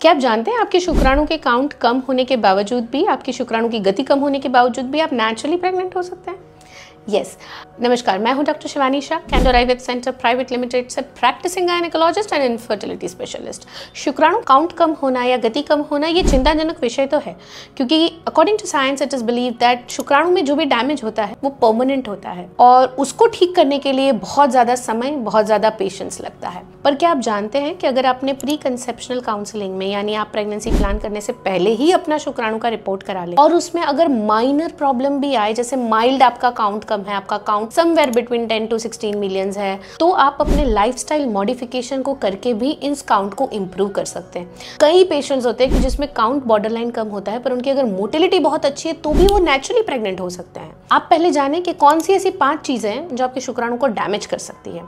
क्या आप जानते हैं आपके शुक्राणु के काउंट कम होने के बावजूद भी आपके शुक्राणु की गति कम होने के बावजूद भी आप नेचुरली प्रेग्नेंट हो सकते हैं यस नमस्कार मैं हूं doctor Shivani Shah Candor IVF centre private limited से practising gynaecologist and infertility specialist शुक्राणु काउंट कम होना या गति कम होना ये चिंताजनक विषय तो है क्योंकि according to science it is believe that शुक्राणु में जो भी डैमेज होता है वो परमानेंट होता है और उसको ठीक करने के लिए बहुत ज़्यादा समय बहुत ज़्यादा पेशेंस लगता है पर क्या आप जानते हैं कि अगर आपने प्री कंसेप्शनल काउंसिलिंग में यानी आप प्रेगनेंसी प्लान करने से पहले ही अपना शुक्राणु का रिपोर्ट करा ले और उसमें अगर माइनर प्रॉब्लम भी आए जैसे माइल्ड आपका काउंट कम इनकम है आपका account somewhere between ten to sixteen millions है तो आप अपने लाइफ मॉडिफिकेशन को करके भी इस काउंट को इम्प्रूव कर सकते हैं कई पेशेंट्स होते हैं कि जिसमें काउंट बॉर्डर लाइन कम होता है पर उनकी अगर मोटिलिटी बहुत अच्छी है तो भी वो नेचुरली प्रेग्नेंट हो सकते हैं आप पहले जाने कि कौन सी ऐसी पांच चीज़ें हैं जो आपके शुक्राणु को डैमेज कर सकती है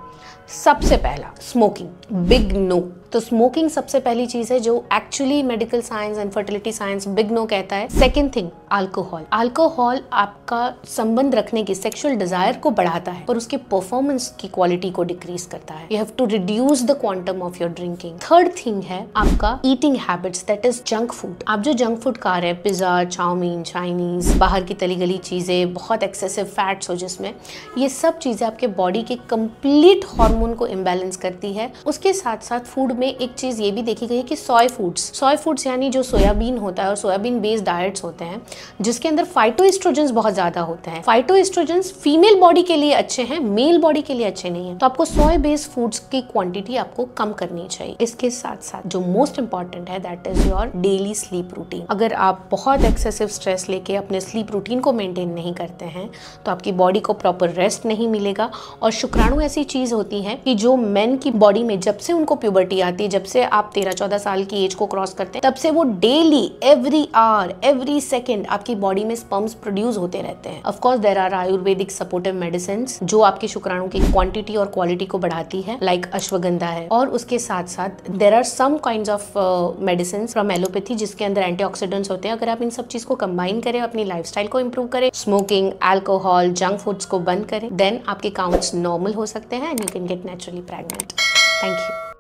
सबसे पहला स्मोकिंग बिग नो तो स्मोकिंग सबसे पहली चीज़ है जो actually medical science and fertility science big no कहता है सेकेंड थिंग अल्कोहल अल्कोहल आपका संबंध रखने की सेक्सुअल डिजायर को बढ़ाता है और उसके परफॉर्मेंस की क्वालिटी को डिक्रीज करता है you have to reduce the quantum of your drinking third thing है आपका eating habits that is junk food आप जो जंक फूड खा रहे हैं पिज्जा चाउमीन चाइनीज बाहर की तली गली चीज़ें बहुत एक्सेसिव फैट्स हो जिसमें ये सब चीज़ें आपके बॉडी के कंप्लीट हार्मोन को इम्बेलेंस करती है उसके साथ साथ फूड में एक चीज़ ये भी देखी गई है कि सोय फूड्स सोय फूड्स यानी जो सोयाबीन होता है और सोयाबीन बेस्ड डाइट्स होते हैं जिसके अंदर फाइटो बहुत ज़्यादा होते हैं फाइटो फीमेल बॉडी के लिए अच्छे हैं मेल बॉडी के लिए अच्छे नहीं है तो आपको सोय बेस्ड फूड्स की क्वांटिटी आपको कम करनी चाहिए इसके साथ साथ जो मोस्ट इंपॉर्टेंट है that is your daily sleep routine अगर आप बहुत एक्सेसिव स्ट्रेस लेके अपने स्लीप रूटीन को मेंटेन नहीं करते हैं तो आपकी बॉडी को प्रॉपर रेस्ट नहीं मिलेगा और शुक्राणु ऐसी चीज़ होती है कि जो मेन की बॉडी में जब से उनको प्यूबर्टी आ आती जब से आप तेरह चौदह साल की एज को क्रॉस करते हैं तब से वो daily every hour every second आपकी बॉडी में स्पम्स प्रोड्यूस होते रहते हैं of course there are Ayurvedic supportive medicine जो आपके शुक्राणु की क्वांटिटी और क्वालिटी को बढ़ाती है लाइक like अश्वगंधा है और उसके साथ साथ there are some kind of medicine from allopathy जिसके अंदर एंटी होते हैं अगर आप इन सब चीज को कंबाइन करें अपनी लाइफ को इंप्रूव करें स्मोकिंग एल्कोहल जंक फूड्स को बंद करें देन आपके काउंट्स नॉर्मल हो सकते हैं and you can get naturally pregnant thank you